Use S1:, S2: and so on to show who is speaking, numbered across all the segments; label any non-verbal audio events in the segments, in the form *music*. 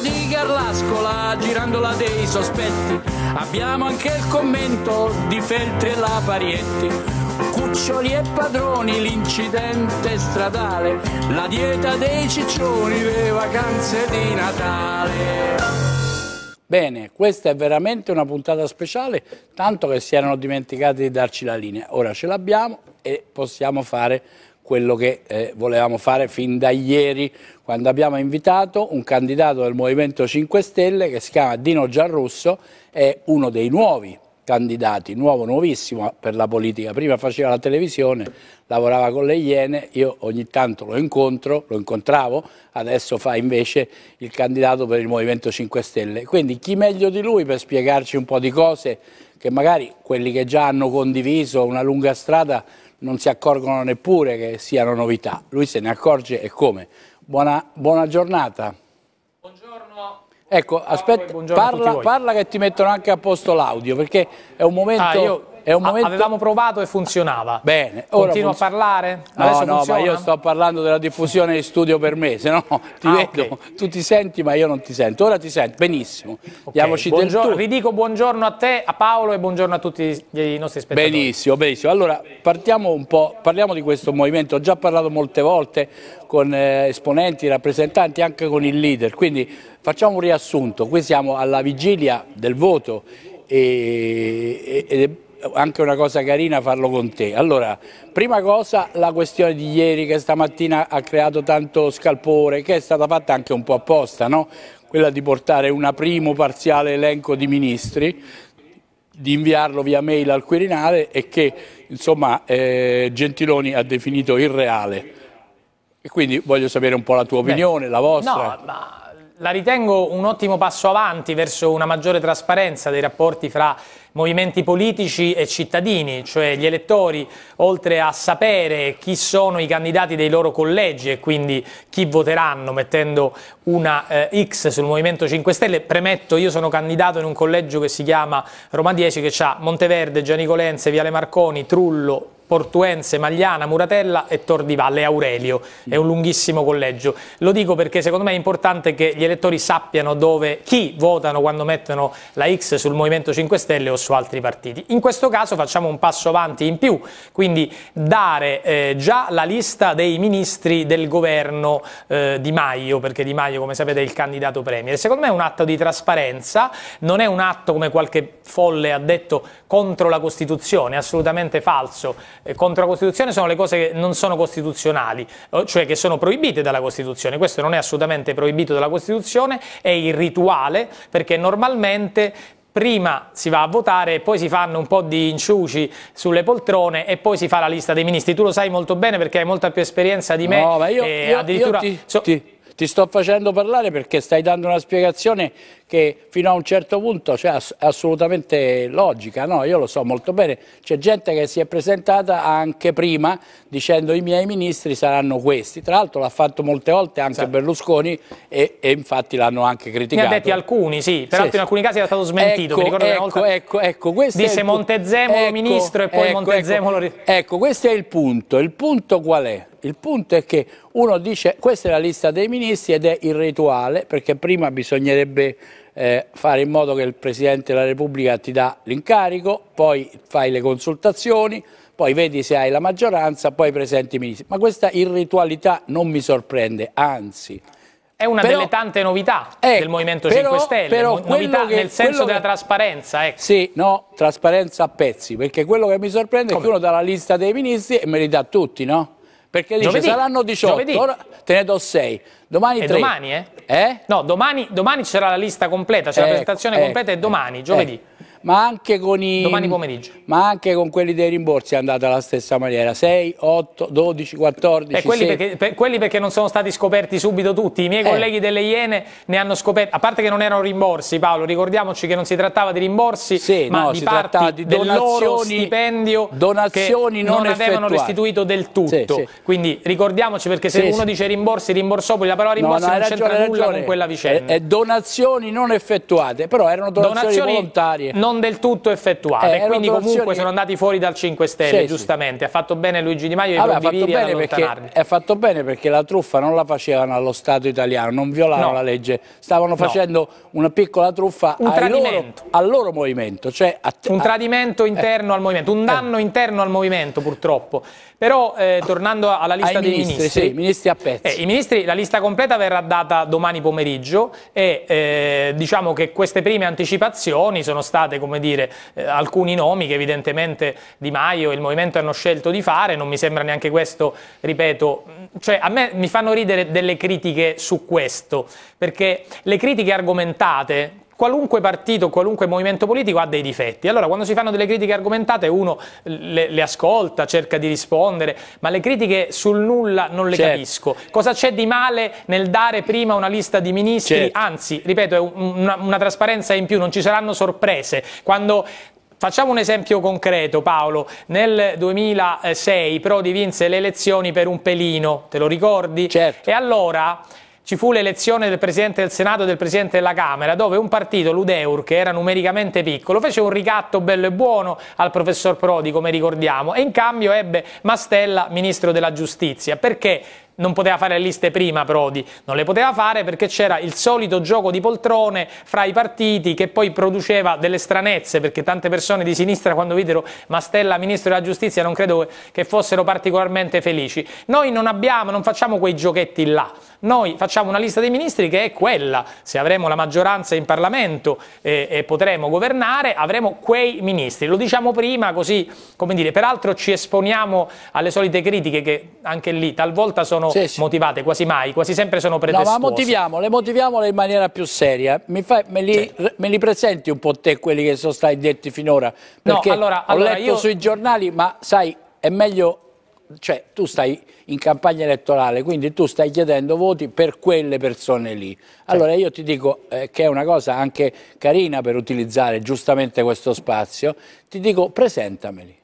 S1: di Garlascola, girandola dei sospetti. Abbiamo anche il commento di Feltri e la Parietti. Cuccioli e padroni, l'incidente stradale, la dieta dei ciccioni, le vacanze di Natale. Bene, questa è veramente una puntata speciale, tanto che si erano dimenticati di darci la linea. Ora ce l'abbiamo e possiamo fare quello che eh, volevamo fare fin da ieri quando abbiamo invitato un candidato del Movimento 5 Stelle che si chiama Dino Gianrusso, è uno dei nuovi candidati, nuovo, nuovissimo per la politica. Prima faceva la televisione, lavorava con le Iene, io ogni tanto lo incontro, lo incontravo, adesso fa invece il candidato per il Movimento 5 Stelle. Quindi chi meglio di lui per spiegarci un po' di cose che magari quelli che già hanno condiviso una lunga strada non si accorgono neppure che siano novità. Lui se ne accorge e come. Buona, buona giornata. Buongiorno. Ecco, aspetta, parla, parla, che ti mettono anche
S2: a posto l'audio, perché è un momento... Ah, io è un ah, momento... Avevamo provato e funzionava. Bene. Ora Continuo funziona. a parlare? No, Adesso no, funziona? ma io sto
S1: parlando della diffusione di studio per me, se no *laughs* ti ah, vedo, okay. tu ti senti ma io non ti sento. Ora ti sento, benissimo. Okay. Diamoci Buongior- del tu. Ridico
S2: buongiorno a te, a Paolo e buongiorno a tutti i nostri
S1: spettatori. Benissimo, benissimo. Allora partiamo un po', parliamo di questo movimento. Ho già parlato molte volte con eh, esponenti, rappresentanti, anche con il leader. Quindi facciamo un riassunto. Qui siamo alla vigilia del voto e, e, e anche una cosa carina farlo con te. Allora, prima cosa la questione di ieri che stamattina ha creato tanto scalpore, che è stata fatta anche un po' apposta, no? quella di portare un primo parziale elenco di ministri, di inviarlo via mail al Quirinale e che insomma, eh, Gentiloni ha definito irreale. E quindi voglio sapere un po' la tua opinione, Beh, la vostra. No,
S2: ma la ritengo un ottimo passo avanti verso una maggiore trasparenza dei rapporti fra movimenti politici e cittadini, cioè gli elettori, oltre a sapere chi sono i candidati dei loro collegi e quindi chi voteranno mettendo una eh, X sul Movimento 5 Stelle, premetto io sono candidato in un collegio che si chiama Roma 10 che ha Monteverde, Gianicolense, Viale Marconi, Trullo, Portuense, Magliana, Muratella e Tor di Valle, Aurelio, è un lunghissimo collegio. Lo dico perché secondo me è importante che gli elettori sappiano dove, chi votano quando mettono la X sul Movimento 5 Stelle o su altri partiti. In questo caso facciamo un passo avanti in più, quindi dare eh, già la lista dei ministri del governo eh, Di Maio, perché Di Maio come sapete è il candidato premier. Secondo me è un atto di trasparenza, non è un atto come qualche folle ha detto contro la Costituzione, assolutamente falso eh, contro la Costituzione sono le cose che non sono costituzionali, cioè che sono proibite dalla Costituzione. Questo non è assolutamente proibito dalla Costituzione, è il rituale, perché normalmente prima si va a votare e poi si fanno un po' di inciuci sulle poltrone e poi si fa la lista dei ministri. Tu lo sai molto bene perché hai molta più esperienza di me. No, ma io, eh, io addirittura... Io ti, so, ti ti
S1: sto facendo parlare perché stai dando una spiegazione che fino a un certo punto è assolutamente logica, no? io lo so molto bene, c'è gente che si è presentata anche prima dicendo i miei ministri saranno questi, tra l'altro l'ha fatto molte volte anche esatto. Berlusconi e, e infatti l'hanno anche criticato. Ne ha detti alcuni, sì, peraltro sì, in alcuni casi era stato smentito, ecco, ecco, ecco, ecco, disse il... Montezemolo ecco, ministro e poi ecco, Montezemolo... Ecco, questo è il punto, il punto qual è? Il punto è che uno dice questa è la lista dei ministri ed è irrituale perché prima bisognerebbe eh, fare in modo che il Presidente della Repubblica ti dà l'incarico, poi fai le consultazioni, poi vedi se hai la maggioranza, poi presenti i ministri. Ma questa irritualità non mi sorprende, anzi...
S2: È una però, delle tante novità eh, del Movimento 5 però, Stelle, però novità che, nel senso che, della trasparenza. Ecco.
S1: Sì, no, trasparenza a pezzi, perché quello che mi sorprende Come? è che uno dà la lista dei ministri e me li dà tutti, no? Perché dice giovedì. saranno 18, giovedì. ora
S2: te ne do 6. Domani è domani, eh? eh? No, domani, domani c'era la lista completa, c'è ecco, la presentazione ecco, completa e ecco, domani, ecco. giovedì ma anche, con i, domani pomeriggio
S1: ma anche con quelli dei rimborsi è andata alla stessa maniera, 6, 8, 12, 14, eh, quelli, perché,
S2: per, quelli, perché, non sono stati scoperti subito tutti, i miei eh. colleghi delle Iene ne hanno scoperti, a parte che non erano rimborsi Paolo, ricordiamoci che non si trattava di rimborsi, sì, ma no, di parti di del loro stipendio donazioni non, non avevano restituito del tutto, sì, sì. quindi ricordiamoci perché se uno dice rimborsi, rimborsopoli, la parola rimborsi no, no, non c'entra nulla con quella vicenda. È, è donazioni non effettuate, però erano donazioni, donazioni volontarie. Non del tutto effettuate. Eh, quindi comunque sono andati fuori dal 5 Stelle, sì, giustamente. Sì. Ha fatto bene Luigi Di Maio allora, di allontanarli.
S1: Ha fatto bene perché la truffa non la facevano allo Stato italiano, non violavano no. la legge. Stavano facendo una piccola truffa un loro,
S2: al loro movimento. Cioè a, un tradimento interno eh. al movimento, un danno eh. interno al movimento eh. purtroppo. Però eh, tornando alla lista Ai dei ministri, ministri, sì, ministri a pezzi. Eh, ministri, la lista completa verrà data domani pomeriggio e eh, diciamo che queste prime anticipazioni sono state, come dire, eh, alcuni nomi che evidentemente Di Maio e il Movimento hanno scelto di fare, non mi sembra neanche questo, ripeto, mm, cioè a me mi fanno ridere delle critiche su questo, perché le critiche argomentate qualunque partito, qualunque movimento politico ha dei difetti. Allora quando si fanno delle critiche argomentate uno le, le ascolta, cerca di rispondere, ma le critiche sul nulla non le certo. capisco. Cosa c'è di male nel dare prima una lista di ministri? Certo. Anzi, ripeto, è una, una trasparenza in più, non ci saranno sorprese. Quando Facciamo un esempio concreto Paolo, nel 2006 Prodi vinse le elezioni per un pelino, te lo ricordi? Certo. E allora ci fu l'elezione del Presidente del Senato e del Presidente della Camera, dove un partito, l'Udeur, che era numericamente piccolo, fece un ricatto bello e buono al professor Prodi, come ricordiamo, e in cambio ebbe Mastella, Ministro della Giustizia, perché non poteva fare le liste prima Prodi, non le poteva fare perché c'era il solito gioco di poltrone fra i partiti che poi produceva delle stranezze perché tante persone di sinistra quando videro Mastella ministro della giustizia non credo che fossero particolarmente felici. Noi non abbiamo, non facciamo quei giochetti là, noi facciamo una lista dei ministri che è quella, se avremo la maggioranza in Parlamento eh, e eh, potremo governare, avremo quei ministri. Lo diciamo prima così, come dire, peraltro ci esponiamo alle solite critiche che anche lì talvolta sono sì, sì. motivate, quasi mai, quasi sempre sono pretestuose. No, ma motiviamole,
S1: motiviamole in maniera più seria. Mi fai, me, li, certo. me, li, presenti un po' te quelli che sono stati detti finora? Perché no, allora, allora letto io... sui giornali, ma sai, è meglio cioè tu stai in campagna elettorale, quindi tu stai chiedendo voti per quelle persone lì. Allora io ti dico eh, che è una cosa anche carina per utilizzare giustamente questo spazio, ti dico presentameli.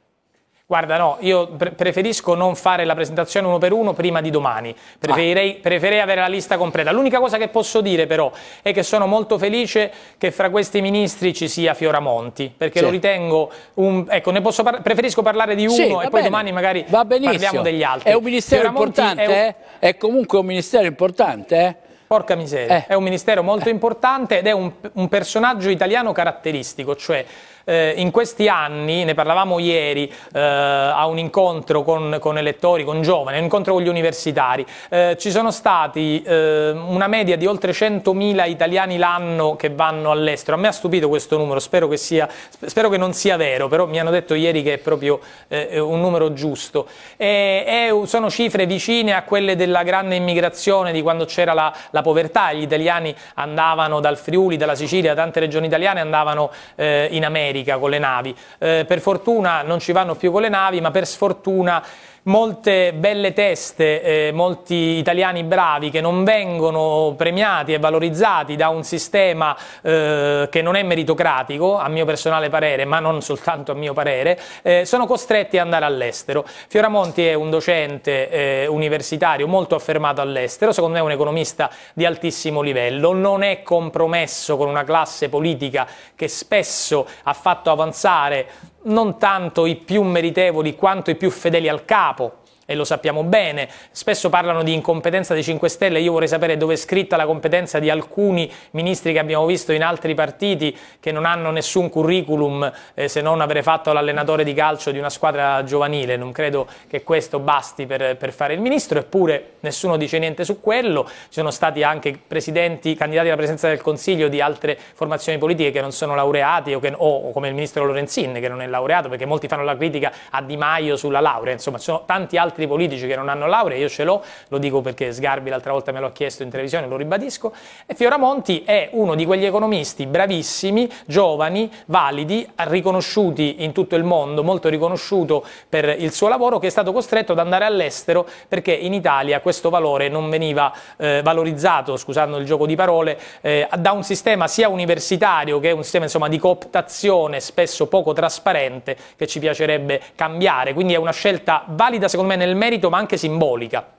S2: Guarda, no, io pre preferisco non fare la presentazione uno per uno prima di domani, preferirei, preferirei avere la lista completa. L'unica cosa che posso dire però è che sono molto felice che fra questi ministri ci sia Fioramonti, perché sì. lo ritengo, un, ecco, ne posso par preferisco parlare di uno sì, e poi bene. domani magari parliamo degli altri. È un ministero Fioramonti importante, è, un... eh?
S1: è comunque un ministero importante, eh?
S2: Porca miseria, eh. è un ministero molto eh. importante ed è un, un personaggio italiano caratteristico, cioè eh, in questi anni, ne parlavamo ieri eh, a un incontro con, con, elettori, con giovani, un incontro con gli universitari, eh, ci sono stati eh, una media di oltre 100.000 italiani l'anno che vanno all'estero. A me ha stupito questo numero, spero che, sia, spero che, non sia vero, però mi hanno detto ieri che è proprio eh, un numero giusto. E, e sono cifre vicine a quelle della grande immigrazione, di quando c'era la, la povertà, gli italiani andavano dal Friuli, dalla Sicilia, da tante regioni italiane andavano eh, in America America con le navi. Eh, per fortuna non ci vanno più con le navi, ma per sfortuna molte belle teste, eh, molti italiani bravi che non vengono premiati e valorizzati da un sistema eh, che non è meritocratico, a mio personale parere, ma non soltanto a mio parere, eh, sono costretti ad andare all'estero. Fioramonti è un docente eh, universitario molto affermato all'estero, secondo me è un economista di altissimo livello, non è compromesso con una classe politica che spesso ha fatto avanzare non tanto i più meritevoli quanto i più fedeli al capo, e lo sappiamo bene. Spesso parlano di incompetenza dei 5 Stelle, io vorrei sapere dove è scritta la competenza di alcuni ministri che abbiamo visto in altri partiti che non hanno nessun curriculum eh, se non avere fatto l'allenatore di calcio di una squadra giovanile. Non credo che questo basti per, per, fare il ministro, eppure nessuno dice niente su quello. Ci sono stati anche presidenti, candidati alla presidenza del Consiglio di altre formazioni politiche che non sono laureati o, che, o come il ministro Lorenzin che non è laureato perché molti fanno la critica a Di Maio sulla laurea, insomma ci sono tanti altri altri politici che non hanno laurea, io ce l'ho, lo dico perché Sgarbi l'altra volta me l'ha chiesto in televisione, lo ribadisco, e Fioramonti è uno di quegli economisti bravissimi, giovani, validi, riconosciuti in tutto il mondo, molto riconosciuto per il suo lavoro, che è stato costretto ad andare all'estero perché in Italia questo valore non veniva eh, valorizzato, scusando il gioco di parole, eh, da un sistema sia universitario che un sistema insomma, di cooptazione spesso poco trasparente che ci piacerebbe cambiare. Quindi è una scelta valida secondo me Nel nel merito ma anche simbolica.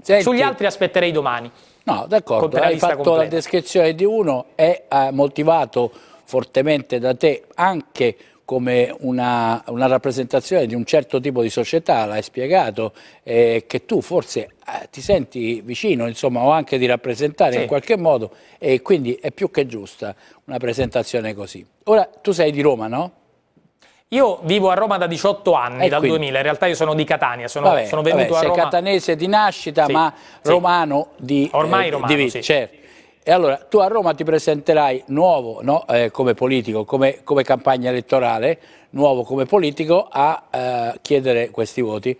S2: Senti, Sugli altri aspetterei domani.
S1: No, d'accordo, hai fatto completa. la descrizione di uno, è motivato fortemente da te anche come una, una, rappresentazione di un certo tipo di società, l'hai spiegato, eh, che tu forse eh, ti senti vicino, insomma, o anche di rappresentare sì. in qualche modo, e quindi è più che giusta una presentazione così. Ora, tu sei di
S2: Roma, no? Io vivo a Roma da 18 anni, e dal quindi. 2000, in realtà io sono di Catania, sono, vabbè, sono venuto vabbè, a Roma... Sei catanese
S1: di nascita, sì, ma sì. romano
S2: di... Eh, Ormai eh, romano, di, sì.
S1: Certo. E allora, tu a Roma ti presenterai nuovo no? eh, come politico, come, come, campagna elettorale, nuovo come politico a eh, chiedere questi voti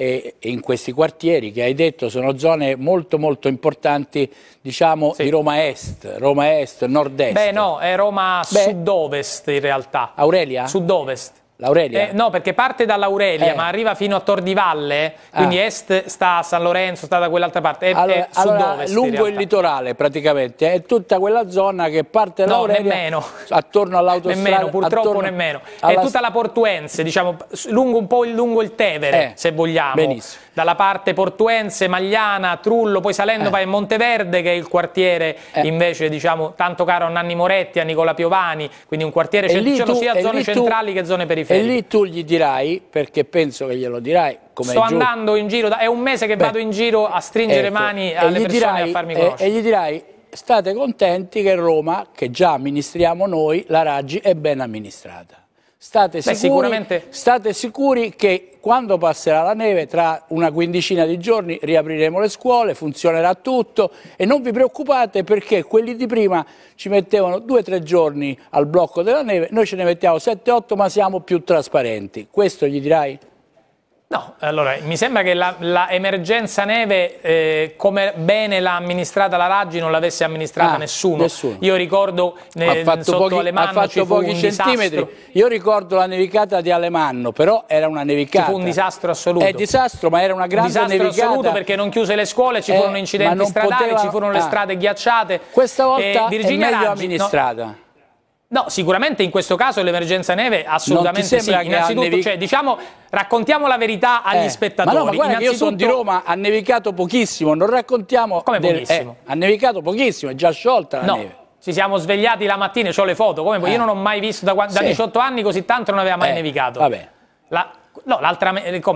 S1: e, e in questi quartieri che hai detto sono zone molto molto importanti diciamo
S2: sì. di Roma Est, Roma Est, Nord Est. Beh no, è Roma Sud-Ovest in realtà. Aurelia? Sud-Ovest. L'Aurelia? Eh, no, perché parte dall'Aurelia, eh. ma arriva fino a Tor di Valle, quindi ah. est sta a San Lorenzo, sta da quell'altra parte, è, allora, è allora lungo il litorale
S1: praticamente, è tutta quella zona che parte no, dall'Aurelia nemmeno. attorno all'autostrada. Nemmeno, purtroppo attorno nemmeno. Alla... È tutta
S2: la portuense, diciamo, lungo un po' il, lungo il Tevere, eh. se vogliamo. Benissimo. Dalla parte portuense, Magliana, Trullo, poi salendo eh. vai in Monteverde, che è il quartiere eh. invece, diciamo, tanto caro a Nanni Moretti, a Nicola Piovani, quindi un quartiere, cioè, diciamo, sia zone centrali tu... che zone periferiche. E lì tu
S1: gli dirai, perché penso che glielo dirai, come Sto andando
S2: in giro, da, è un mese che Beh, vado in giro a stringere ecco, mani alle persone dirai, a farmi eh, conoscere. E, e gli dirai,
S1: state contenti che Roma, che già amministriamo noi, la Raggi è ben amministrata. State sicuri, Beh, sicuramente... state sicuri che quando passerà la neve, tra una quindicina di giorni, riapriremo le scuole, funzionerà tutto e non vi preoccupate perché quelli di prima ci mettevano due o tre giorni al blocco della neve, noi ce ne mettiamo 7-8 ma siamo più trasparenti. Questo gli dirai?
S2: No, allora mi sembra che l'emergenza neve, eh, come bene l'ha amministrata la Raggi, non l'avesse amministrata ah, nessuno. nessuno. Io ricordo ne, eh, sotto pochi, Alemanno ci fu pochi un centimetri. Disastro.
S1: Io ricordo la nevicata di Alemanno, però era una nevicata. Ci fu un disastro assoluto. È disastro,
S2: ma era una grande disastro nevicata. Disastro assoluto perché non chiuse le scuole, ci eh, furono incidenti stradali, poteva... ci furono le ah. strade ghiacciate.
S1: Questa eh, volta eh, Virginia è meglio Raggi, amministrata. No,
S2: No, sicuramente in questo caso l'emergenza neve assolutamente sì. Innanzitutto, cioè, diciamo, raccontiamo la verità agli eh, spettatori. Ma no, ma Innanzitutto... io sono di Roma,
S1: ha nevicato pochissimo, non raccontiamo... Come del... pochissimo? Eh,
S2: ha nevicato pochissimo, è già sciolta la no. neve. Ci siamo svegliati la mattina, ho le foto, come... eh. io non ho mai visto da, da sì. 18 anni così tanto non aveva mai eh, nevicato. Vabbè. La, No, l'altra,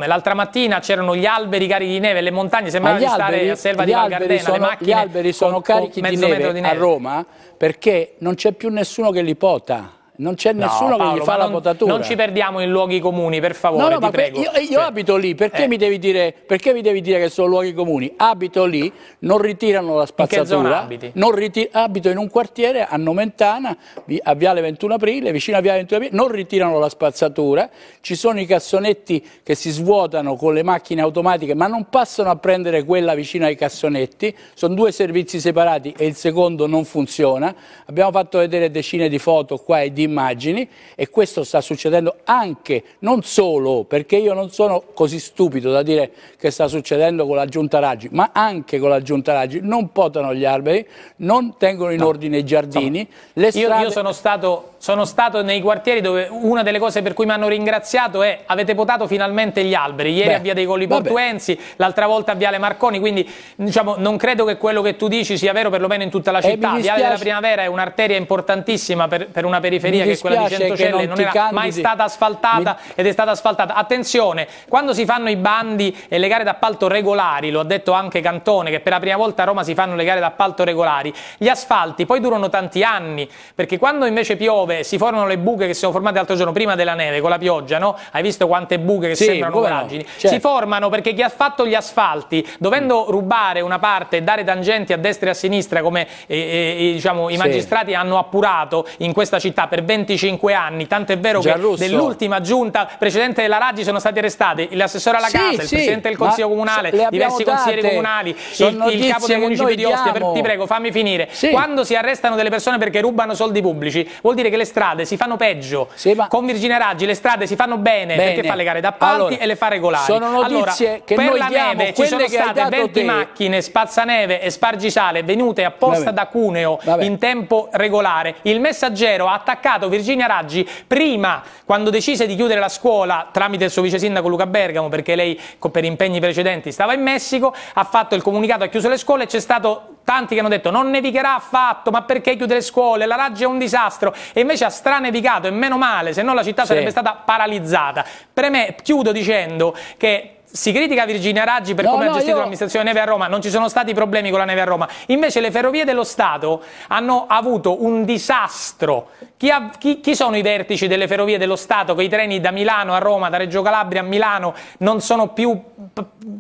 S2: l'altra, mattina c'erano gli alberi carichi di neve, le montagne sembrava di alberi, stare a Selva di Val Gardena, sono, le macchine... Gli alberi
S1: sono con, carichi con di, neve di neve a Roma perché non c'è più nessuno che li pota non c'è nessuno Paolo, che gli fa la non, potatura. Non ci
S2: perdiamo in luoghi comuni, per favore, no, no, prego. Io, io
S1: cioè, abito lì, perché, eh. mi devi dire, perché mi devi dire che sono luoghi comuni? Abito lì, non ritirano la spazzatura. In che zona abiti? Non abito in un quartiere a Nomentana, a Viale 21 Aprile, vicino a Viale 21 Aprile, non ritirano la spazzatura, ci sono i cassonetti che si svuotano con le macchine automatiche, ma non passano a prendere quella vicino ai cassonetti, sono due servizi separati e il secondo non funziona. Abbiamo fatto vedere decine di foto qua e di di immagini e questo sta succedendo anche, non solo, perché io non sono così stupido da dire che sta succedendo con la giunta Raggi, ma anche con la giunta Raggi non potano gli alberi, non tengono in no. ordine i giardini. Insomma, io, strade... io
S2: sono stato sono stato nei quartieri dove una delle cose per cui mi hanno ringraziato è avete potato finalmente gli alberi, ieri Beh, a Via dei Colli Portuensi, l'altra volta a Viale Marconi, quindi diciamo, non credo che quello che tu dici sia vero perlomeno in tutta la eh, città, Viale della Primavera è un'arteria importantissima per, per una periferia che è quella di Centocelle, non, non era candidi. mai stata asfaltata mi... ed è stata asfaltata. Attenzione, quando si fanno i bandi e le gare d'appalto regolari, lo ha detto anche Cantone, che per la prima volta a Roma si fanno le gare d'appalto regolari, gli asfalti poi durano tanti anni, perché quando invece piove piove si formano le buche che si sono formate l'altro giorno prima della neve con la pioggia, no? Hai visto quante buche che sì, sembrano voragini? No, certo. Si formano perché chi ha fatto gli asfalti, dovendo mm. rubare una parte e dare tangenti a destra e a sinistra come eh, eh, eh diciamo, i magistrati sì. hanno appurato in questa città per 25 anni, tanto è vero Gianrusso. che nell'ultima giunta precedente della Raggi sono stati arrestati l'assessore alla sì, casa, il presidente del Consiglio Comunale, diversi date. consiglieri comunali, il, il, capo del municipio di Ostia, per, ti prego fammi finire. Quando si arrestano delle persone perché rubano soldi pubblici, vuol dire che le le strade si fanno peggio. Sì, ma... Con Virginia Raggi le strade si fanno bene, bene. perché fa le gare d'appanti allora, e le fa regolari. Sono notizie allora, che per noi la neve ci sono state 20 te. macchine spazzaneve e spargisale venute apposta Vabbè. da Cuneo Vabbè. in tempo regolare. Il messaggero ha attaccato Virginia Raggi prima quando decise di chiudere la scuola tramite il suo vice sindaco Luca Bergamo perché lei per impegni precedenti stava in Messico, ha fatto il comunicato, ha chiuso le scuole e c'è stato tanti che hanno detto non nevicherà affatto, ma perché chiude le scuole, la Raggi è un disastro, e invece ha stranevicato e meno male, se no la città sì. sarebbe stata paralizzata. Me, chiudo dicendo che si critica Virginia Raggi per no, come no, ha gestito io... l'amministrazione neve a Roma, non ci sono stati problemi con la neve a Roma. Invece le ferrovie dello Stato hanno avuto un disastro. Chi, ha, chi, chi, sono i vertici delle ferrovie dello Stato che i treni da Milano a Roma, da Reggio Calabria a Milano non sono più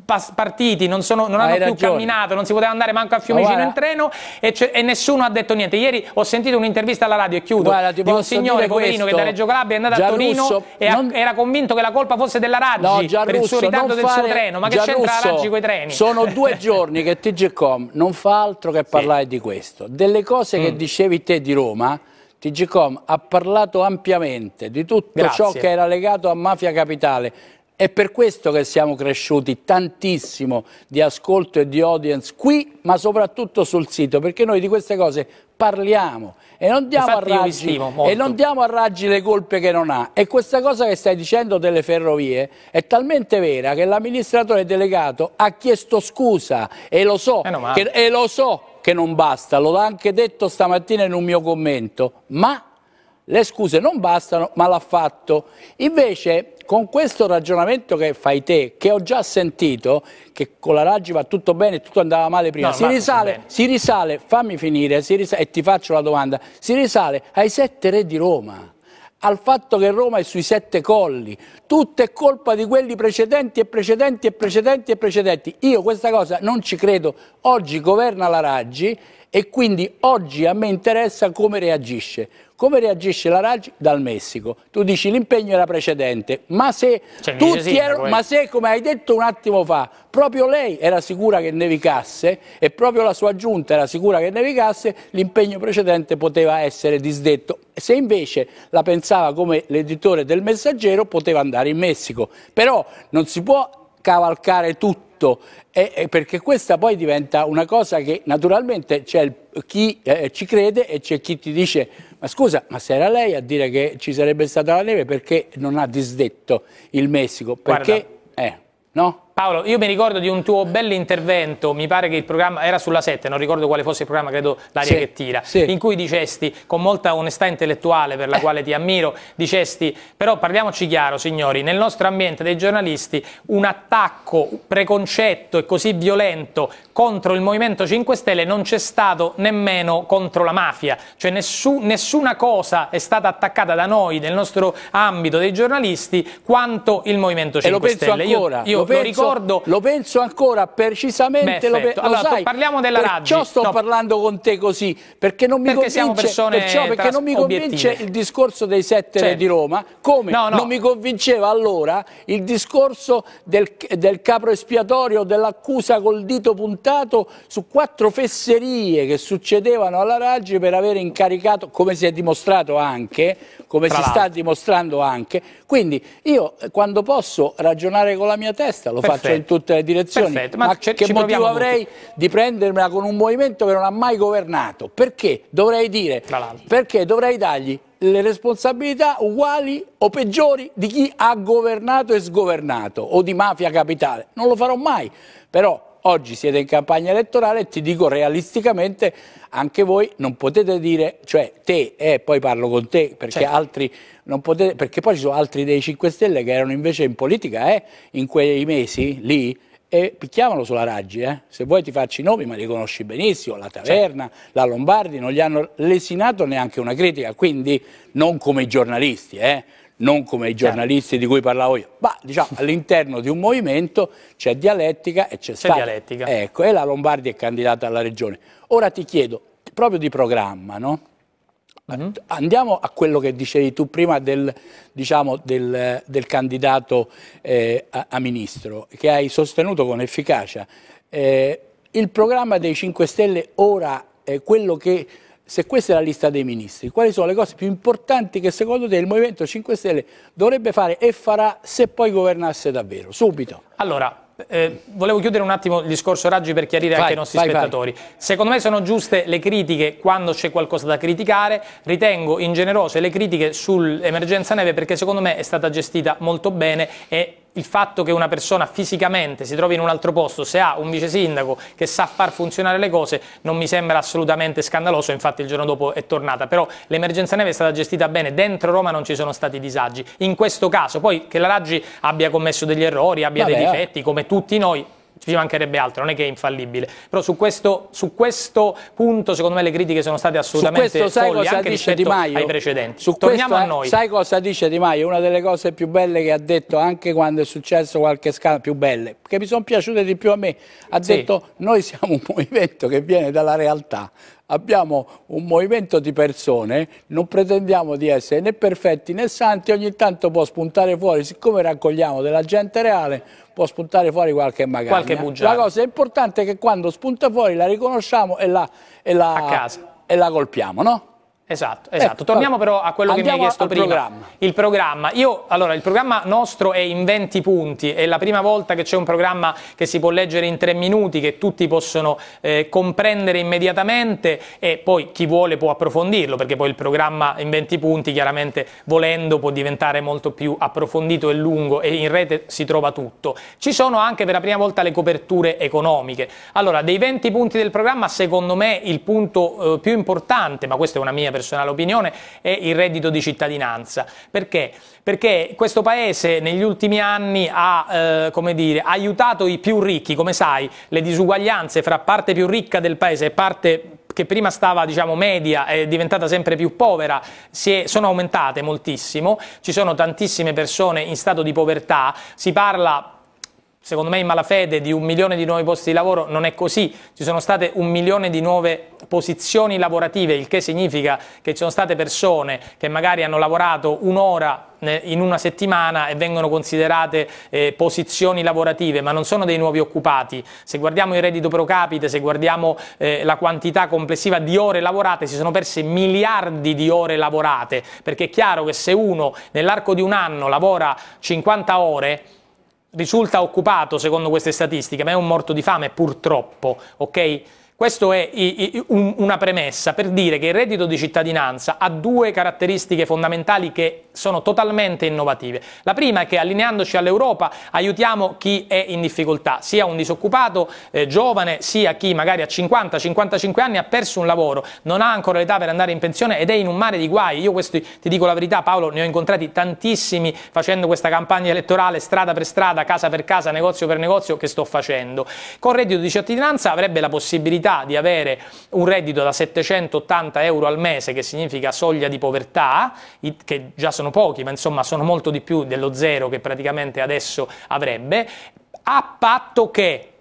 S2: partiti, non, sono, non hanno ragione. più camminato, non si poteva andare manco a Fiumicino in treno e, e, nessuno ha detto niente. Ieri ho sentito un'intervista alla radio e chiudo guarda, di un signore poverino questo. che da Reggio Calabria è andato Gianlusso, a Torino e non... era convinto che la colpa fosse della Raggi no, Gianlusso, per il suo ritardo del del suo treno, ma che c'entra l'Aggi quei treni? Sono due *laughs*
S1: giorni che TGCOM non fa altro che parlare sì. di questo. Delle cose mm. che dicevi te di Roma, TGCOM ha parlato ampiamente di tutto Grazie. ciò che era legato a Mafia Capitale. È per questo che siamo cresciuti tantissimo di ascolto e di audience qui, ma soprattutto sul sito, perché noi di queste cose parliamo e non diamo, a raggi, e non diamo a raggi le colpe che non ha. E questa cosa che stai dicendo delle ferrovie è talmente vera che l'amministratore delegato ha chiesto scusa e lo so, che, e lo so che non basta, l'ho anche detto stamattina in un mio commento, ma le scuse non bastano, ma l'ha fatto. Invece con questo ragionamento che fai te, che ho già sentito, che con la Raggi va tutto bene, tutto andava male prima, no, si, risale, si, risale, fammi finire, risale, e ti faccio la domanda, si risale ai sette re di Roma, al fatto che Roma è sui sette colli, tutto è colpa di quelli precedenti e precedenti e precedenti e precedenti. Io questa cosa non ci credo, oggi governa la Raggi e quindi oggi a me interessa come reagisce. Come reagisce la Raggi dal Messico? Tu dici l'impegno era precedente, ma se, cioè, sì, ero, ma se, come hai detto un attimo fa, proprio lei era sicura che nevicasse e proprio la sua giunta era sicura che nevicasse, l'impegno precedente poteva essere disdetto. Se invece la pensava come l'editore del Messaggero, poteva andare in Messico. Però non si può cavalcare tutto e, e perché questa poi diventa una cosa che naturalmente c'è chi eh, ci crede e c'è chi ti dice ma scusa, ma se era lei a dire che ci sarebbe stata la neve perché non ha disdetto il Messico? Perché, Guarda, eh,
S2: no? Paolo, io mi ricordo di un tuo bell'intervento, mi pare che il programma era sulla 7, non ricordo quale fosse il programma, credo L'aria sì, che tira, sì. in cui dicesti, con molta onestà intellettuale per la eh. quale ti ammiro, dicesti, però parliamoci chiaro signori, nel nostro ambiente dei giornalisti un attacco preconcetto e così violento contro il Movimento 5 Stelle non c'è stato nemmeno contro la mafia, cioè nessun, nessuna cosa è stata attaccata da noi nel nostro ambito dei giornalisti quanto il Movimento 5 Stelle. Ancora, io, io lo, lo ricordo d'accordo.
S1: Lo penso ancora precisamente. Beh, lo, allora, lo sai, parliamo della perciò Raggi. Perciò sto no. parlando con te così, perché non mi perché convince, perciò, perché non mi convince il discorso dei sette certo. di Roma, come no, no. non mi convinceva allora il discorso del, del capro espiatorio dell'accusa col dito puntato su quattro fesserie che succedevano alla Raggi per aver incaricato, come si è dimostrato anche, come Tra si sta dimostrando anche. Quindi io eh, quando posso ragionare con la mia testa lo faccio faccio in tutte le direzioni. Perfetto, ma, ma che motivo avrei tutti. di prendermela con un movimento che non ha mai governato? Perché dovrei dire, perché dovrei dargli le responsabilità uguali o peggiori di chi ha governato e sgovernato o di mafia capitale? Non lo farò mai, però oggi siete in campagna elettorale e ti dico realisticamente anche voi non potete dire, cioè te, e eh, poi parlo con te, perché certo. altri non potete, perché poi ci sono altri dei 5 Stelle che erano invece in politica eh, in quei mesi lì e picchiavano sulla Raggi, eh. se vuoi ti faccio i nomi ma li conosci benissimo, la certo. Taverna, certo. la Lombardi, non gli hanno lesinato neanche una critica, quindi non come i giornalisti. Eh non come i giornalisti certo. di cui parlavo io, ma diciamo, *laughs* all'interno di un movimento c'è dialettica e c'è, c'è dialettica. Ecco, e la Lombardia è candidata alla regione. Ora ti chiedo, proprio di programma, no? mm-hmm. Andiamo a quello che dicevi tu prima del, diciamo, del, del candidato eh, a, a, ministro, che hai sostenuto con efficacia. Eh, il programma dei 5 Stelle ora, è quello che se questa è la lista dei ministri, quali sono le cose più importanti che secondo te il Movimento 5 Stelle dovrebbe fare e farà se poi governasse davvero? Subito.
S2: Allora, eh, volevo chiudere un attimo il discorso Raggi per chiarire vai, anche ai nostri vai, spettatori. Vai. Secondo me sono giuste le critiche quando c'è qualcosa da criticare, ritengo ingenerose le critiche sull'emergenza neve perché secondo me è stata gestita molto bene e il fatto che una persona fisicamente si trovi in un altro posto, se ha un vice sindaco che sa far funzionare le cose, non mi sembra assolutamente scandaloso, infatti il giorno dopo è tornata, però l'emergenza neve è stata gestita bene, dentro Roma non ci sono stati disagi, in questo caso poi che la Raggi abbia commesso degli errori, abbia Vabbè, dei difetti, come tutti noi, ci mancherebbe altro, non è che è infallibile. Però su questo, su questo punto, secondo me, le critiche sono state assolutamente su folli, sai cosa anche dice di Maio? ai precedenti. Su Torniamo questo, a eh, noi. Sai
S1: cosa dice Di Maio? Una delle cose più belle che ha detto anche quando è successo qualche scala, più belle, che mi sono piaciute di più a me. Ha sì. detto, noi siamo un movimento che viene dalla realtà. Abbiamo un movimento di persone, non pretendiamo di essere né perfetti né santi, ogni tanto può spuntare fuori, siccome raccogliamo della gente reale, può spuntare fuori qualche magagna. Qualche bugiardo. La cosa importante è che quando spunta fuori la riconosciamo e la, e la,
S2: e la colpiamo, no? Esatto, ecco, esatto. Eh, Torniamo però a quello che mi hai chiesto prima. Programma. Il programma. Io, allora, il programma nostro è in 20 punti, è la prima volta che c'è un programma che si può leggere in 3 minuti, che tutti possono eh, comprendere immediatamente e poi chi vuole può approfondirlo, perché poi il programma in 20 punti chiaramente volendo può diventare molto più approfondito e lungo e in rete si trova tutto. Ci sono anche per la prima volta le coperture economiche. Allora, dei 20 punti del programma, secondo me il punto eh, più importante, ma questa è una mia personale opinione, è il reddito di cittadinanza. Perché? Perché questo Paese negli ultimi anni ha, eh, dire, aiutato i più ricchi, come sai, le disuguaglianze fra parte più ricca del Paese e parte che prima stava diciamo, media è diventata sempre più povera, è, sono aumentate moltissimo, ci sono tantissime persone in stato di povertà, si parla secondo me in malafede di un milione di nuovi posti di lavoro non è così, ci sono state un milione di nuove posizioni lavorative, il che significa che ci sono state persone che magari hanno lavorato un'ora in una settimana e vengono considerate eh, posizioni lavorative, ma non sono dei nuovi occupati. Se guardiamo il reddito pro capite, se guardiamo eh, la quantità complessiva di ore lavorate, si sono perse miliardi di ore lavorate, perché è chiaro che se uno nell'arco di un anno lavora 50 ore, risulta occupato secondo queste statistiche, ma è un morto di fame purtroppo, ok? Questa è una premessa per dire che il reddito di cittadinanza ha due caratteristiche fondamentali che sono totalmente innovative. La prima è che allineandoci all'Europa aiutiamo chi è in difficoltà, sia un disoccupato eh, giovane, sia chi magari a 50-55 anni ha perso un lavoro, non ha ancora l'età per andare in pensione ed è in un mare di guai. Io questo ti dico la verità Paolo, ne ho incontrati tantissimi facendo questa campagna elettorale strada per strada, casa per casa, negozio per negozio che sto facendo. Con il reddito di cittadinanza avrebbe la possibilità possibilità di avere un reddito da 780 euro al mese, che significa soglia di povertà, che già sono pochi, ma insomma sono molto di più dello zero che praticamente adesso avrebbe, a patto che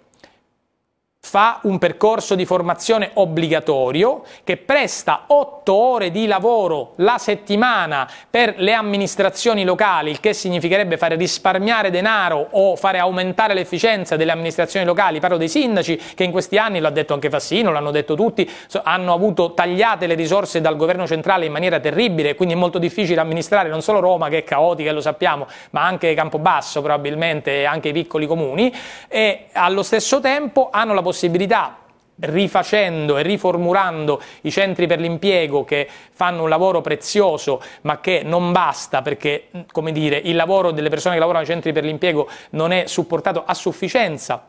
S2: fa un percorso di formazione obbligatorio che presta 8 ore di lavoro la settimana per le amministrazioni locali, il che significherebbe fare risparmiare denaro o fare aumentare l'efficienza delle amministrazioni locali. Parlo dei sindaci che in questi anni, l'ha detto anche Fassino, l'hanno detto tutti, hanno avuto tagliate le risorse dal governo centrale in maniera terribile, quindi è molto difficile amministrare non solo Roma che è caotica, e lo sappiamo, ma anche Campobasso probabilmente e anche i piccoli comuni e allo stesso tempo hanno la possibilità possibilità rifacendo e riformulando i centri per l'impiego che fanno un lavoro prezioso ma che non basta perché come dire, il lavoro delle persone che lavorano nei centri per l'impiego non è supportato a sufficienza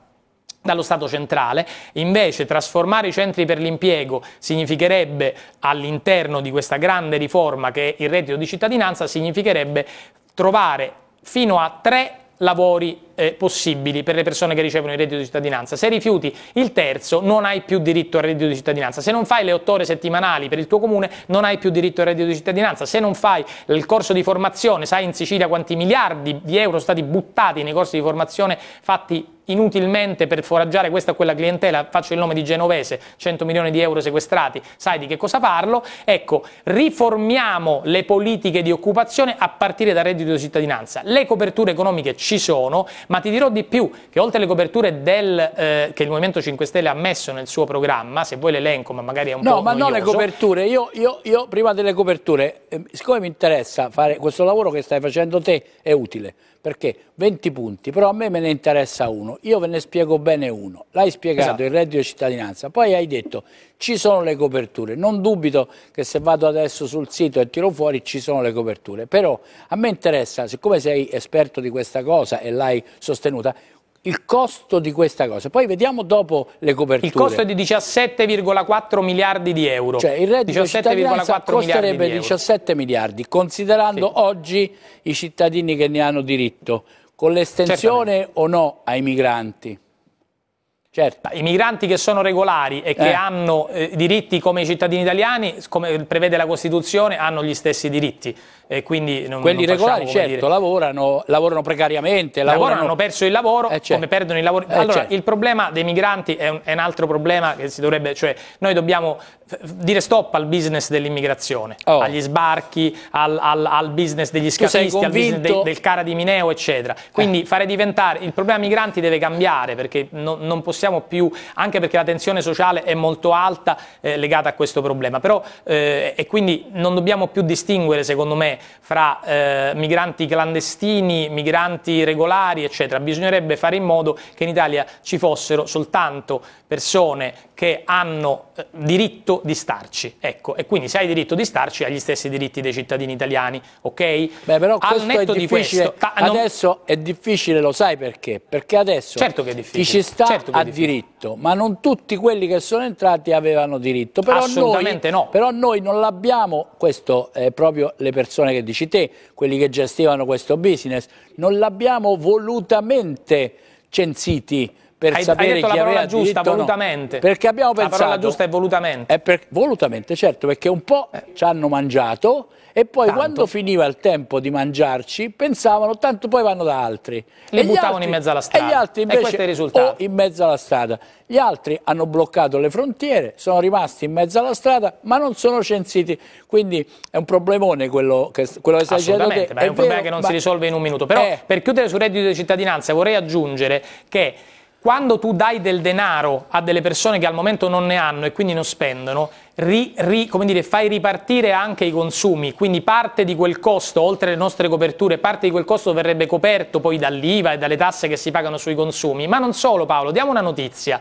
S2: dallo Stato centrale, invece trasformare i centri per l'impiego significherebbe all'interno di questa grande riforma che è il reddito di cittadinanza, significherebbe trovare fino a tre lavori eh, possibili per le persone che ricevono il reddito di cittadinanza. Se rifiuti il terzo non hai più diritto al reddito di cittadinanza. Se non fai le otto ore settimanali per il tuo comune non hai più diritto al reddito di cittadinanza. Se non fai il corso di formazione, sai in Sicilia quanti miliardi di euro sono stati buttati nei corsi di formazione fatti inutilmente per foraggiare questa o quella clientela, faccio il nome di Genovese, 100 milioni di euro sequestrati, sai di che cosa parlo, ecco, riformiamo le politiche di occupazione a partire dal reddito di cittadinanza, le coperture economiche ci sono, ma ti dirò di più, che oltre alle coperture del, eh, che il Movimento 5 Stelle ha messo nel suo programma, se vuoi l'elenco, ma magari è un no, po' No, ma noioso. non le coperture, io,
S1: io, io prima delle coperture, eh, siccome mi interessa fare questo lavoro che stai facendo te, è utile perché 20 punti, però a me me ne interessa uno, io ve ne spiego bene uno, l'hai spiegato esatto. il reddito di cittadinanza, poi hai detto ci sono le coperture, non dubito che se vado adesso sul sito e tiro fuori ci sono le coperture, però a me interessa, siccome sei esperto di questa cosa e l'hai sostenuta, il costo di
S2: questa cosa. Poi vediamo dopo le coperture. Il costo è di 17,4 miliardi di euro. Cioè il reddito 17, miliardi costerebbe 17
S1: miliardi, considerando sì. oggi i cittadini che ne hanno diritto, con l'estensione o no ai migranti?
S2: Certo. I migranti che sono regolari e che eh. hanno eh, diritti come i cittadini italiani, come prevede la Costituzione, hanno gli stessi diritti e quindi non, Quelli non regolari, certo, dire... lavorano, lavorano, precariamente. Lavorano... lavorano, hanno perso il lavoro, eh, certo. come perdono il lavoro. Eh, allora, certo. il problema dei migranti è un, è un, altro problema che si dovrebbe... Cioè, noi dobbiamo dire stop al business dell'immigrazione, oh. agli sbarchi, al, al, al, business degli scafisti, al business de, del cara di Mineo, eccetera. Quindi eh. fare diventare... Il problema migranti deve cambiare, perché no, non possiamo più... Anche perché la tensione sociale è molto alta eh, legata a questo problema. Però, eh, e quindi non dobbiamo più distinguere, secondo me, distinzione fra eh, migranti clandestini, migranti regolari, eccetera. Bisognerebbe fare in modo che in Italia ci fossero soltanto persone che hanno eh, diritto di starci, ecco, e quindi se hai diritto di starci hai gli stessi diritti dei cittadini italiani, ok? Beh, però Al netto di questo, ta, non...
S1: adesso è difficile, lo sai perché? Perché adesso certo chi ci sta certo ha diritto, ma non tutti quelli che sono entrati avevano diritto, però Assolutamente noi, no. Però noi non l'abbiamo, questo è proprio le persone che dici te, quelli che gestivano questo business, non l'abbiamo volutamente censiti, per hai, sapere hai detto chi la parola giusta diritto, volutamente. No. Perché abbiamo pensato La parola giusta è
S2: volutamente.
S1: È per, volutamente, certo, perché un po' eh. ci hanno mangiato e poi tanto. quando finiva il tempo di mangiarci pensavano tanto poi vanno da altri li e buttavano altri, in mezzo alla strada e gli altri invece, e questo è il risultato o in mezzo alla strada gli altri hanno bloccato le frontiere sono rimasti in mezzo alla strada ma non sono censiti quindi è un problemone quello che, quello che stai dicendo te. ma è, è un vero, problema che non ma... si risolve
S2: in un minuto però eh. per chiudere sul reddito di cittadinanza vorrei aggiungere che quando tu dai del denaro a delle persone che al momento non ne hanno e quindi non spendono, ri, ri, dire, fai ripartire anche i consumi, quindi parte di quel costo, oltre le nostre coperture, parte di quel costo verrebbe coperto poi dall'IVA e dalle tasse che si pagano sui consumi. Ma non solo Paolo, diamo una notizia,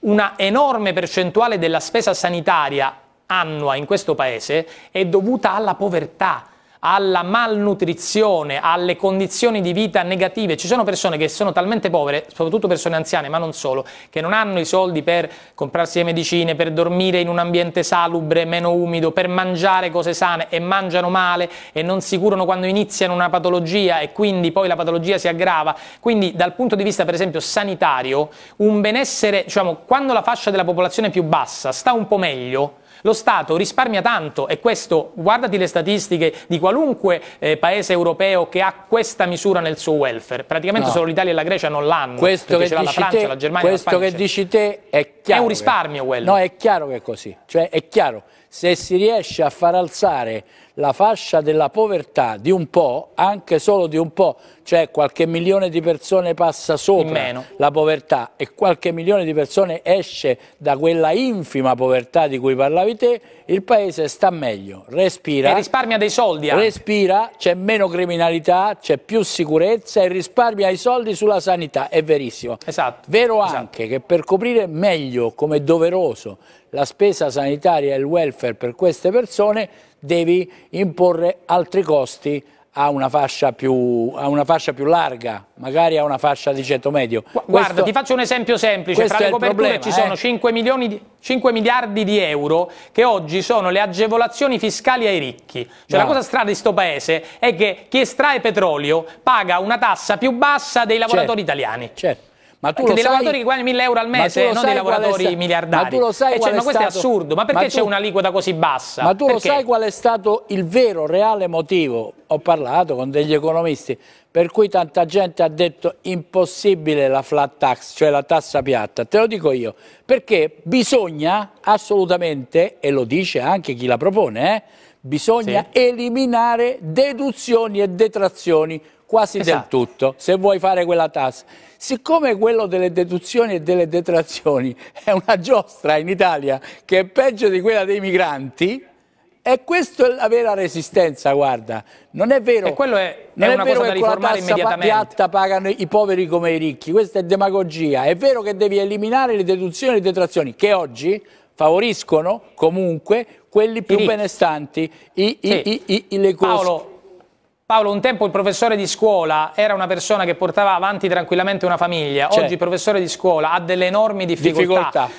S2: una enorme percentuale della spesa sanitaria annua in questo paese è dovuta alla povertà alla malnutrizione, alle condizioni di vita negative. Ci sono persone che sono talmente povere, soprattutto persone anziane, ma non solo, che non hanno i soldi per comprarsi le medicine, per dormire in un ambiente salubre, meno umido, per mangiare cose sane e mangiano male e non si curano quando iniziano una patologia e quindi poi la patologia si aggrava. Quindi dal punto di vista per esempio sanitario, un benessere, diciamo, quando la fascia della popolazione è più bassa sta un po' meglio, lo Stato risparmia tanto e questo, guardati le statistiche di qualunque eh, paese europeo che ha questa misura nel suo welfare, praticamente no. solo l'Italia e la Grecia non l'hanno, questo che ce l'ha la Francia, te, la Germania, questo la Spagna. Questo che dici te è chiaro. È un risparmio quello. No,
S1: è chiaro che è così, cioè è chiaro se si riesce a far alzare la fascia della povertà di un po', anche solo di un po', cioè qualche milione di persone passa sopra la povertà e qualche milione di persone esce da quella infima povertà di cui parlavi te, il paese sta meglio, respira. E risparmia dei soldi anche. Respira, c'è meno criminalità, c'è più sicurezza e risparmia i soldi sulla sanità, è verissimo. Esatto. Vero esatto. anche che per coprire meglio, come doveroso, la spesa sanitaria e il welfare per queste persone, devi imporre altri costi a una, più, a una fascia più, larga, magari a una fascia di ceto medio. Guarda, questo, ti
S2: faccio un esempio semplice, tra le coperture problema, ci sono eh? 5, di, 5, miliardi di euro che oggi sono le agevolazioni fiscali ai ricchi. Cioè no. la cosa strana di questo paese è che chi estrae petrolio paga una tassa più bassa dei lavoratori certo. italiani. Certo. Ma tu perché dei sai... lavoratori che guadagnano 1000 euro al mese, non dei lavoratori sta... miliardari. Ma tu lo sai cioè, ma questo stato... è assurdo. Ma perché c'è un'aliquota così bassa? Ma tu perché? lo sai
S1: qual è stato il vero, reale motivo? Ho parlato con degli economisti per cui tanta gente ha detto impossibile la flat tax, cioè la tassa piatta. Te lo dico io, perché bisogna assolutamente, e lo dice anche chi la propone, eh, bisogna sì. eliminare deduzioni e detrazioni quasi esatto. del tutto, se vuoi fare quella tassa. Siccome quello delle deduzioni e delle detrazioni *laughs* è una giostra in Italia che è peggio di quella dei migranti, e questa è la vera resistenza, guarda. Non è vero, e quello è, non è, è vero che con la tassa piatta pagano i poveri come i ricchi, questa è demagogia. È vero che devi eliminare le deduzioni e le detrazioni, che oggi favoriscono comunque quelli più benestanti, i, sì. i, i, le cose. Paolo,
S2: Paolo, un tempo il professore di scuola era una persona che portava avanti tranquillamente una famiglia, cioè? oggi il professore di scuola ha delle enormi difficoltà. difficoltà.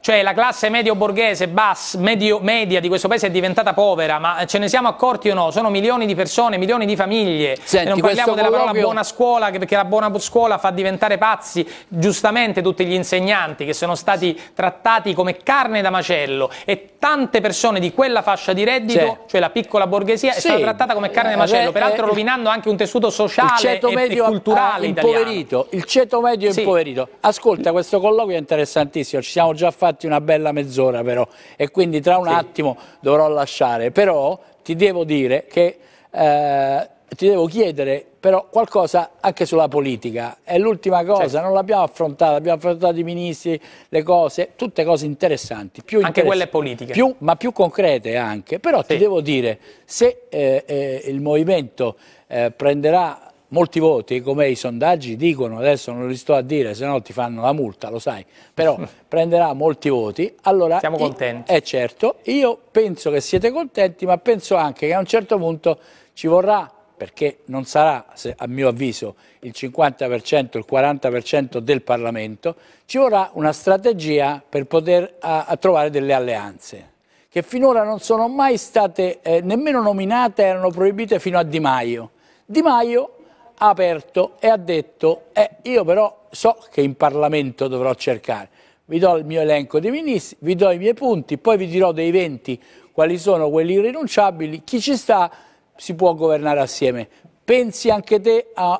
S2: Cioè la classe medio-borghese, bass, medio, media di questo paese è diventata povera, ma ce ne siamo accorti o no? Sono milioni di persone, milioni di famiglie. Senti, e non parliamo della parola buona scuola, perché la buona scuola fa diventare pazzi giustamente tutti gli insegnanti che sono stati trattati come carne da macello e tante persone di quella fascia di reddito, cioè, cioè la piccola borghesia, sì. è stata trattata come carne da eh, macello, eh, peraltro eh, rovinando anche un tessuto sociale e, e, culturale impoverito,
S1: italiano. Il ceto medio è impoverito. Ascolta, questo colloquio è interessantissimo, ci siamo già fatti fatti una bella mezz'ora però e quindi tra un sì. attimo dovrò lasciare, però ti devo dire che eh, ti devo chiedere però qualcosa anche sulla politica. È l'ultima cosa, certo. non l'abbiamo affrontata, abbiamo affrontato i ministri, le cose, tutte cose interessanti. Più anche quelle politiche. Più, ma più concrete anche. Però sì. ti devo dire, se eh, eh, il movimento eh, prenderà molti voti, come i sondaggi dicono, adesso non li sto a dire, se no ti fanno la multa, lo sai, però *laughs* prenderà molti voti. Allora, Siamo contenti. Eh certo, io penso che siete contenti, ma penso anche che a un certo punto ci vorrà, perché non sarà, a mio avviso, il 50%, il 40% del Parlamento, ci vorrà una strategia per poter a, a trovare delle alleanze che finora non sono mai state eh, nemmeno nominate, erano proibite fino a Di Maio. Di Maio ha aperto e ha detto eh, io però so che in Parlamento dovrò cercare, vi do il mio elenco dei ministri, vi do i miei punti, poi vi dirò dei venti quali sono quelli irrinunciabili, chi ci sta si può governare assieme. Pensi anche te a,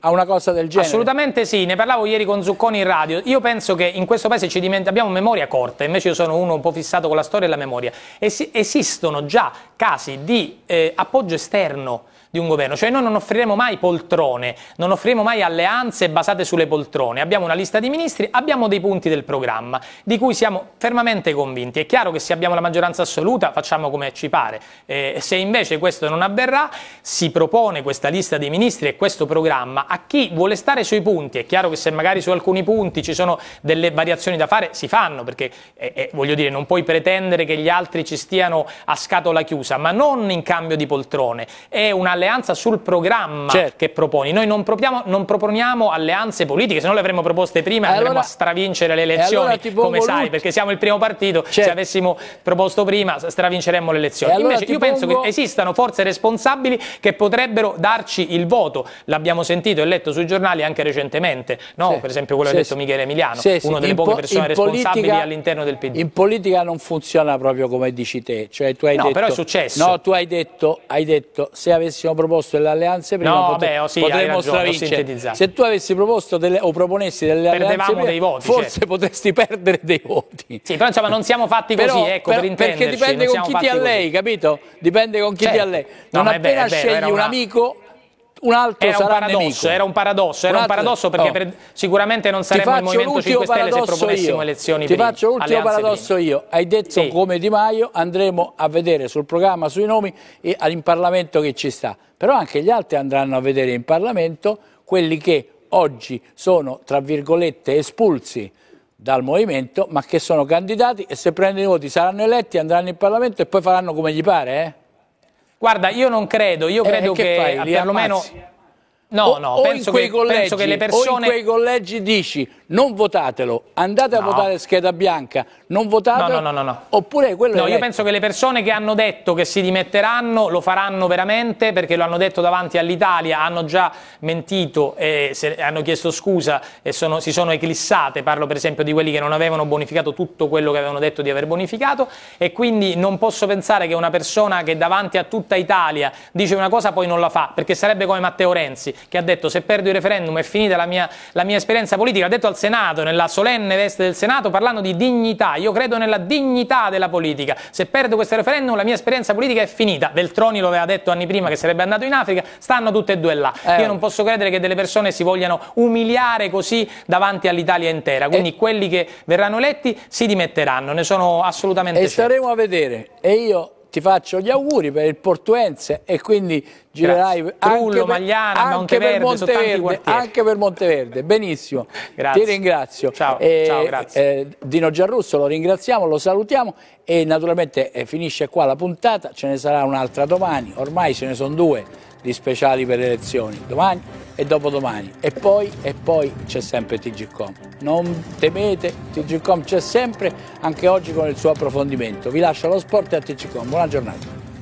S1: a una cosa del genere?
S2: Assolutamente sì, ne parlavo ieri con Zucconi in radio. Io penso che in questo paese abbiamo memoria corta, invece io sono uno un po' fissato con la storia e la memoria. Es esistono già casi di eh, appoggio esterno di un governo, cioè noi non offriremo mai poltrone, non offriremo mai alleanze basate sulle poltrone, abbiamo una lista di ministri, abbiamo dei punti del programma di cui siamo fermamente convinti, è chiaro che se abbiamo la maggioranza assoluta facciamo come ci pare, eh, se invece questo non avverrà si propone questa lista dei ministri e questo programma a chi vuole stare sui punti, è chiaro che se magari su alcuni punti ci sono delle variazioni da fare, si fanno perché eh, eh, voglio dire non puoi pretendere che gli altri ci stiano a scatola chiusa, ma non in cambio di poltrone, è un'alleanza un'alleanza sul programma certo. che proponi. Noi non, propiamo, non, proponiamo alleanze politiche, se no le avremmo proposte prima e andremo allora, a stravincere le elezioni, allora come sai, Lucio. perché siamo il primo partito, certo. se avessimo proposto prima stravinceremmo le elezioni. Allora Invece io penso che esistano forze responsabili che potrebbero darci il voto, l'abbiamo sentito e letto sui giornali anche recentemente, no? sì. per esempio quello che ha detto Michele Emiliano, sì, una delle poche persone responsabili all'interno del
S1: PD. In politica non funziona proprio come dici te, cioè tu hai no, detto... però è successo. No, tu hai detto, hai detto se avessimo proposto delle
S2: alleanze prima, no, potre, vabbè, oh sì, potremmo stravincere. Se
S1: tu avessi proposto delle, o proponessi delle Perdevamo alleanze prima, voti, forse certo.
S2: potresti perdere dei voti. Sì, però insomma non siamo fatti così, però, ecco, per, per Perché dipende con chi ti ha lei, capito? Dipende con chi certo. ti ha lei. Non no, appena beh, scegli un amico
S1: un altro era un paradosso, Era un paradosso, era un, un paradosso perché oh. per,
S2: sicuramente non saremmo il Movimento 5 Stelle se proponessimo io. elezioni Ti faccio l'ultimo paradosso
S1: primi. io. Hai detto sì. come Di Maio, andremo a vedere sul programma, sui nomi e in Parlamento che ci sta. Però anche gli altri andranno a vedere in Parlamento quelli che oggi sono, tra virgolette, espulsi dal movimento, ma che sono candidati e se prendono i voti saranno eletti, andranno in Parlamento e poi faranno come gli pare, eh?
S2: Guarda, io non credo, io eh, credo eh, che, che fai, eh, perlomeno... Ammazzi. No, o, no, o penso, che, collegi, penso che le persone... in quei collegi dici
S1: non votatelo, andate a no. votare scheda bianca, non votatelo, no, no, no, no, oppure quello No, io
S2: penso che le persone che hanno detto che si dimetteranno lo faranno veramente perché lo hanno detto davanti all'Italia, hanno già mentito, e hanno chiesto scusa e sono, si sono eclissate, parlo per esempio di quelli che non avevano bonificato tutto quello che avevano detto di aver bonificato e quindi non posso pensare che una persona che davanti a tutta Italia dice una cosa poi non la fa, perché sarebbe come Matteo Renzi che ha detto se perdo il referendum è finita la mia, la mia esperienza politica, ha detto al Senato, nella solenne veste del Senato, parlando di dignità, io credo nella dignità della politica, se perdo questo referendum la mia esperienza politica è finita, Veltroni lo aveva detto anni prima che sarebbe andato in Africa, stanno tutte e due là, eh. io non posso credere che delle persone si vogliano umiliare così davanti all'Italia intera, quindi e... quelli che verranno eletti si dimetteranno, ne sono assolutamente e certo. E staremo a
S1: vedere, e io ti faccio gli auguri per il Portuense e quindi girerai Grazie. anche, Trullo, per, Magliana, anche, per Monteverde, anche per Monteverde, benissimo, *laughs* grazie. ti ringrazio. Ciao, eh, ciao grazie. Eh, Dino Giarrusso lo ringraziamo, lo salutiamo e naturalmente eh, finisce qua la puntata, ce ne sarà un'altra domani, ormai ce ne sono due di speciali per le elezioni, domani e dopodomani. E poi, e poi c'è sempre TGCOM. Non temete, TGCOM c'è sempre, anche oggi con il suo approfondimento. Vi lascio allo sport e a TGCOM. Buona giornata.